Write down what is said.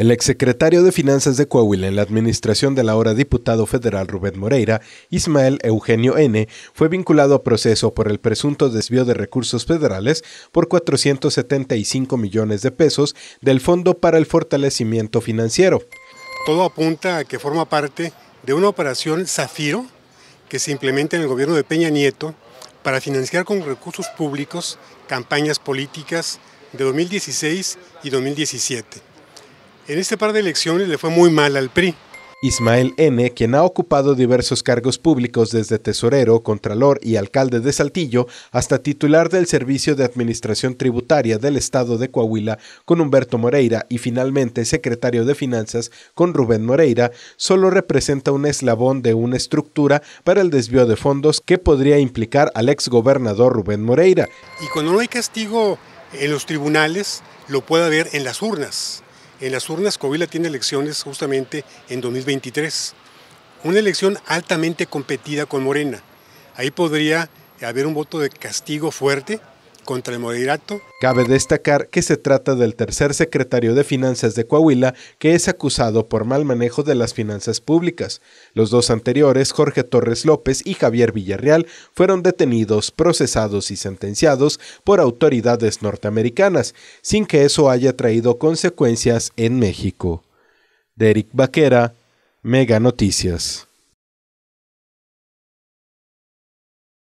El exsecretario de Finanzas de Coahuila en la administración del ahora diputado federal Rubén Moreira, Ismael Eugenio N., fue vinculado a proceso por el presunto desvío de recursos federales por 475 millones de pesos del Fondo para el Fortalecimiento Financiero. Todo apunta a que forma parte de una operación Zafiro que se implementa en el gobierno de Peña Nieto para financiar con recursos públicos campañas políticas de 2016 y 2017 en este par de elecciones le fue muy mal al PRI. Ismael N., quien ha ocupado diversos cargos públicos desde tesorero, contralor y alcalde de Saltillo, hasta titular del Servicio de Administración Tributaria del Estado de Coahuila con Humberto Moreira y finalmente secretario de Finanzas con Rubén Moreira, solo representa un eslabón de una estructura para el desvío de fondos que podría implicar al exgobernador Rubén Moreira. Y cuando no hay castigo en los tribunales, lo puede haber en las urnas. En las urnas, Covila tiene elecciones justamente en 2023. Una elección altamente competida con Morena. Ahí podría haber un voto de castigo fuerte contra el moderato. Cabe destacar que se trata del tercer secretario de Finanzas de Coahuila que es acusado por mal manejo de las finanzas públicas. Los dos anteriores, Jorge Torres López y Javier Villarreal, fueron detenidos, procesados y sentenciados por autoridades norteamericanas, sin que eso haya traído consecuencias en México. Derek Baquera, Mega Noticias.